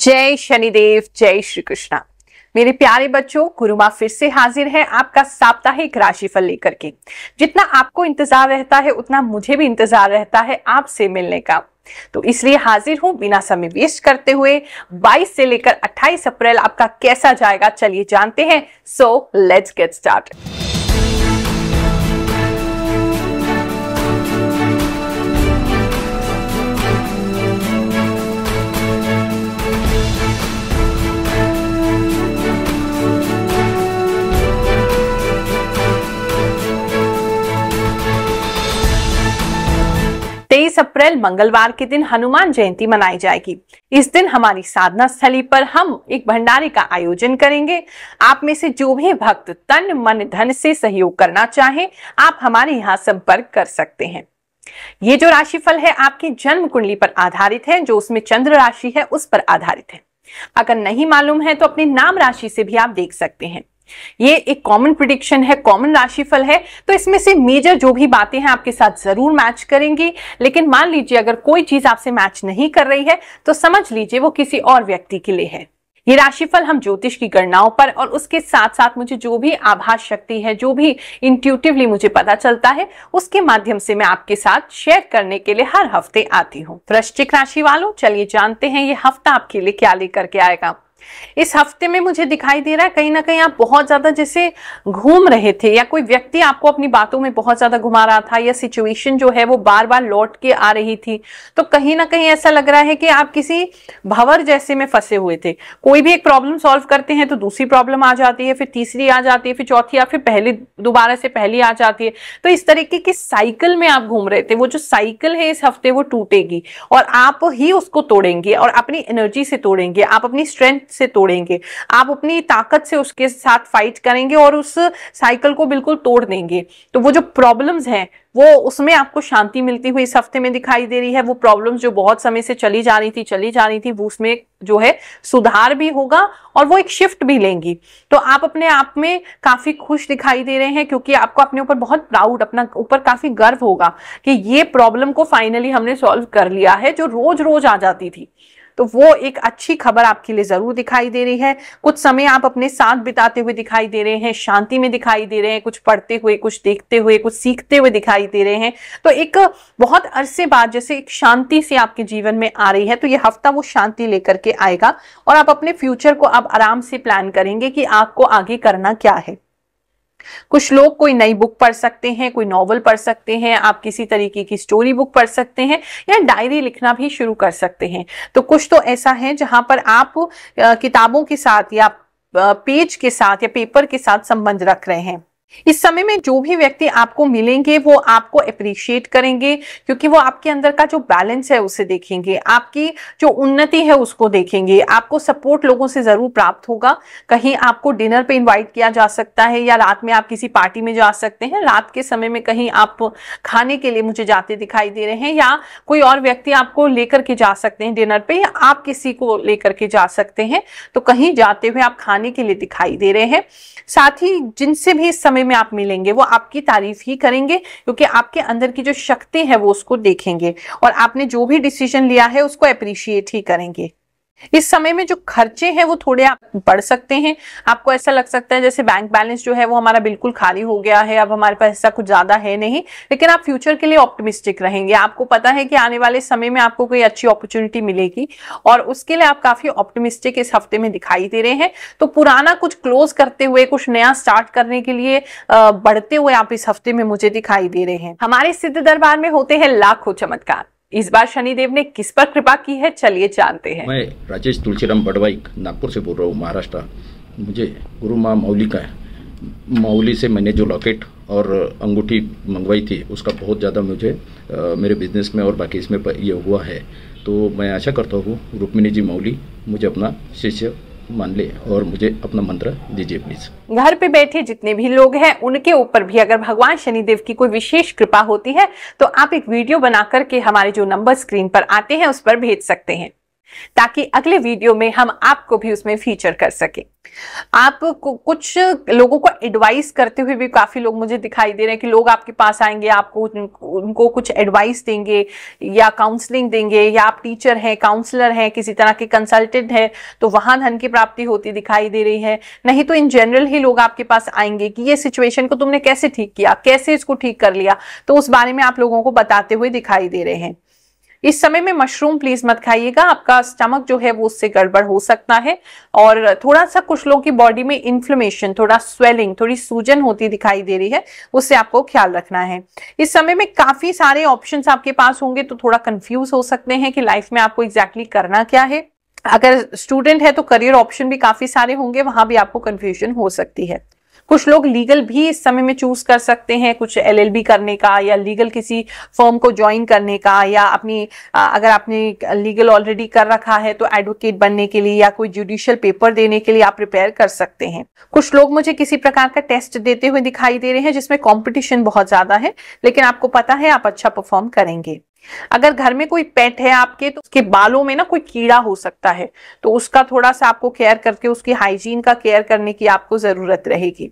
जय शनिदेव जय श्री कृष्ण मेरे प्यारे बच्चों गुरुमा फिर से हाजिर है आपका साप्ताहिक राशिफल लेकर के जितना आपको इंतजार रहता है उतना मुझे भी इंतजार रहता है आपसे मिलने का तो इसलिए हाजिर हूं बिना समय वेस्ट करते हुए 22 से लेकर 28 अप्रैल आपका कैसा जाएगा चलिए जानते हैं सो लेट्स गेट स्टार्ट 23 अप्रैल मंगलवार के दिन हनुमान जयंती मनाई जाएगी इस दिन हमारी साधना स्थली पर हम एक भंडारे का आयोजन करेंगे आप में से जो भी भक्त तन मन धन से सहयोग करना चाहे आप हमारे यहाँ संपर्क कर सकते हैं ये जो राशिफल है आपकी जन्म कुंडली पर आधारित है जो उसमें चंद्र राशि है उस पर आधारित है अगर नहीं मालूम है तो अपने नाम राशि से भी आप देख सकते हैं ये एक कॉमन प्रिडिक्शन है कॉमन राशिफल है तो इसमें से मेजर जो भी बातें हैं आपके साथ जरूर मैच करेंगी लेकिन मान लीजिए अगर कोई चीज आपसे मैच नहीं कर रही है तो समझ लीजिए वो किसी और व्यक्ति के लिए है ये राशिफल हम ज्योतिष की गणनाओं पर और उसके साथ साथ मुझे जो भी आभास शक्ति है जो भी इंट्यूटिवली मुझे पता चलता है उसके माध्यम से मैं आपके साथ शेयर करने के लिए हर हफ्ते आती हूँ वृश्चिक राशि वालों चलिए जानते हैं ये हफ्ता आपके लिए क्या लेकर के आएगा इस हफ्ते में मुझे दिखाई दे रहा है कहीं ना कहीं आप बहुत ज़्यादा जैसे घूम रहे थे या कोई व्यक्ति आपको अपनी बातों में बहुत ज़्यादा घुमा रहा था या सिचुएशन जो है वो बार बार लौट के आ रही थी तो कहीं ना कहीं ऐसा लग रहा है कि आप किसी भवर जैसे में फंसे हुए थे कोई भी एक प्रॉब्लम सॉल्व करते हैं तो दूसरी प्रॉब्लम आ जाती है फिर तीसरी आ जाती है फिर चौथी या फिर पहली दोबारा से पहली आ जाती है तो इस तरीके की साइकिल में आप घूम रहे थे वो जो साइकिल है इस हफ्ते वो टूटेगी और आप ही उसको तोड़ेंगे और अपनी एनर्जी से तोड़ेंगे आप अपनी स्ट्रेंथ से तोड़ेंगे आप अपनी ताकत से उसके साथ फाइट करेंगे और उस साइकिल को बिल्कुल तोड़ देंगे तो वो जो प्रॉब्लम्स हैं वो उसमें आपको शांति मिलती हुई इस हफ्ते में दिखाई दे रही है वो प्रॉब्लम्स जो बहुत समय से चली जा रही थी चली जा रही थी वो उसमें जो है सुधार भी होगा और वो एक शिफ्ट भी लेंगी तो आप अपने आप में काफी खुश दिखाई दे रहे हैं क्योंकि आपको अपने ऊपर बहुत प्राउड अपना ऊपर काफी गर्व होगा कि ये प्रॉब्लम को फाइनली हमने सॉल्व कर लिया है जो रोज रोज आ जाती थी तो वो एक अच्छी खबर आपके लिए जरूर दिखाई दे रही है कुछ समय आप अपने साथ बिताते हुए दिखाई दे रहे हैं शांति में दिखाई दे रहे हैं कुछ पढ़ते हुए कुछ देखते हुए कुछ सीखते हुए दिखाई दे रहे हैं तो एक बहुत अरसे बाद जैसे एक शांति से आपके जीवन में आ रही है तो ये हफ्ता वो शांति लेकर के आएगा और आप अपने फ्यूचर को आप आराम से प्लान करेंगे कि आपको आगे करना क्या है कुछ लोग कोई नई बुक पढ़ सकते हैं कोई नॉवल पढ़ सकते हैं आप किसी तरीके की स्टोरी बुक पढ़ सकते हैं या डायरी लिखना भी शुरू कर सकते हैं तो कुछ तो ऐसा है जहां पर आप किताबों के साथ या पेज के साथ या पेपर के साथ संबंध रख रहे हैं इस समय में जो भी व्यक्ति आपको मिलेंगे वो आपको अप्रिशिएट करेंगे क्योंकि वो आपके अंदर का जो बैलेंस है उसे देखेंगे आपकी जो उन्नति है उसको देखेंगे आपको सपोर्ट लोगों से जरूर प्राप्त होगा कहीं आपको डिनर पे इनवाइट किया जा सकता है या रात में आप किसी पार्टी में जा सकते हैं रात के समय में कहीं आप खाने के लिए मुझे जाते दिखाई दे रहे हैं या कोई और व्यक्ति आपको लेकर के जा सकते हैं डिनर पे या आप किसी को लेकर के जा सकते हैं तो कहीं जाते हुए आप खाने के लिए दिखाई दे रहे हैं साथ ही जिनसे भी इस समय में आप मिलेंगे वो आपकी तारीफ ही करेंगे क्योंकि आपके अंदर की जो शक्ति है वो उसको देखेंगे और आपने जो भी डिसीजन लिया है उसको अप्रिशिएट ही करेंगे इस समय में जो खर्चे हैं वो थोड़े आप बढ़ सकते हैं आपको ऐसा लग सकता है जैसे बैंक बैलेंस जो है वो हमारा बिल्कुल खाली हो गया है अब हमारे पास ऐसा कुछ ज्यादा है नहीं लेकिन आप फ्यूचर के लिए ऑप्टिमिस्टिक रहेंगे आपको पता है कि आने वाले समय में आपको कोई अच्छी अपॉर्चुनिटी मिलेगी और उसके लिए आप काफी ऑप्टिमिस्टिक इस हफ्ते में दिखाई दे रहे हैं तो पुराना कुछ क्लोज करते हुए कुछ नया स्टार्ट करने के लिए बढ़ते हुए आप इस हफ्ते में मुझे दिखाई दे रहे हैं हमारे सिद्ध दरबार में होते हैं लाखों चमत्कार इस बार शनिदेव ने किस पर कृपा की है चलिए जानते हैं मैं राजेश तुलसीराम बडवाई नागपुर से बोल रहा हूँ महाराष्ट्र मुझे गुरु माँ मौली का मौली से मैंने जो लॉकेट और अंगूठी मंगवाई थी उसका बहुत ज़्यादा मुझे आ, मेरे बिजनेस में और बाकी इसमें ये हुआ है तो मैं आशा करता हूँ रुक्मिणी जी मौली मुझे अपना शिष्य मान ले और मुझे अपना मंत्र दीजिए प्लीज घर पे बैठे जितने भी लोग हैं उनके ऊपर भी अगर भगवान शनिदेव की कोई विशेष कृपा होती है तो आप एक वीडियो बना करके हमारे जो नंबर स्क्रीन पर आते हैं उस पर भेज सकते हैं ताकि अगले वीडियो में हम आपको भी उसमें फीचर कर सके आप कुछ लोगों को एडवाइस करते हुए भी काफ़ी लोग मुझे दिखाई दे रहे हैं कि लोग आपके पास आएंगे आपको उनको कुछ एडवाइस देंगे या काउंसलिंग देंगे या आप टीचर हैं काउंसलर हैं किसी तरह के कंसल्टेंट हैं तो वहां धन की प्राप्ति होती दिखाई दे रही है नहीं तो इन जनरल ही लोग आपके पास आएंगे कि ये सिचुएशन को तुमने कैसे ठीक किया कैसे इसको ठीक कर लिया तो उस बारे में आप लोगों को बताते हुए दिखाई दे रहे हैं इस समय में मशरूम प्लीज मत खाइएगा आपका स्टमक जो है वो उससे गड़बड़ हो सकता है और थोड़ा सा कुछ लोगों की बॉडी में इन्फ्लेमेशन थोड़ा स्वेलिंग थोड़ी सूजन होती दिखाई दे रही है उससे आपको ख्याल रखना है इस समय में काफी सारे ऑप्शन आपके पास होंगे तो थोड़ा कंफ्यूज हो सकते हैं कि लाइफ में आपको एग्जैक्टली exactly करना क्या है अगर स्टूडेंट है तो करियर ऑप्शन भी काफी सारे होंगे वहां भी आपको कंफ्यूजन हो सकती है कुछ लोग लीगल भी इस समय में चूज कर सकते हैं कुछ एलएलबी करने का या लीगल किसी फर्म को ज्वाइन करने का या अपनी अगर आपने लीगल ऑलरेडी कर रखा है तो एडवोकेट बनने के लिए या कोई जुडिशियल पेपर देने के लिए आप प्रिपेयर कर सकते हैं कुछ लोग मुझे किसी प्रकार का टेस्ट देते हुए दिखाई दे रहे हैं जिसमें कॉम्पिटिशन बहुत ज्यादा है लेकिन आपको पता है आप अच्छा परफॉर्म करेंगे अगर घर में कोई पेट है आपके तो उसके बालों में ना कोई कीड़ा हो सकता है तो उसका थोड़ा सा आपको केयर करके उसकी हाइजीन का केयर करने की आपको जरूरत रहेगी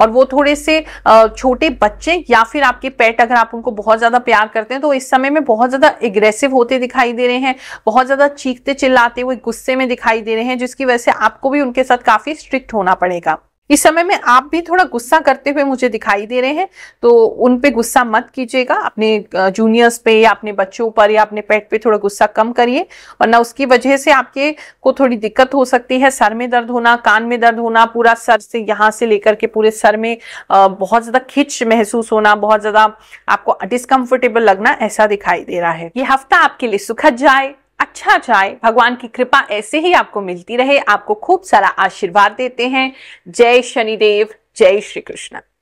और वो थोड़े से छोटे बच्चे या फिर आपके पेट अगर आप उनको बहुत ज़्यादा प्यार करते हैं तो इस समय में बहुत ज़्यादा एग्रेसिव होते दिखाई दे रहे हैं बहुत ज़्यादा चीखते चिल्लाते हुए गुस्से में दिखाई दे रहे हैं जिसकी वजह से आपको भी उनके साथ काफ़ी स्ट्रिक्ट होना पड़ेगा इस समय में आप भी थोड़ा गुस्सा करते हुए मुझे दिखाई दे रहे हैं तो उन पे गुस्सा मत कीजिएगा अपने जूनियर्स पे या अपने बच्चों पर या अपने पेट पे थोड़ा गुस्सा कम करिए वरना उसकी वजह से आपके को थोड़ी दिक्कत हो सकती है सर में दर्द होना कान में दर्द होना पूरा सर से यहाँ से लेकर के पूरे सर में बहुत ज़्यादा खिंच महसूस होना बहुत ज़्यादा आपको डिस्कम्फर्टेबल लगना ऐसा दिखाई दे रहा है ये हफ्ता आपके लिए सुखद जाए अच्छा जाए भगवान की कृपा ऐसे ही आपको मिलती रहे आपको खूब सारा आशीर्वाद देते हैं जय शनिदेव जय श्री कृष्ण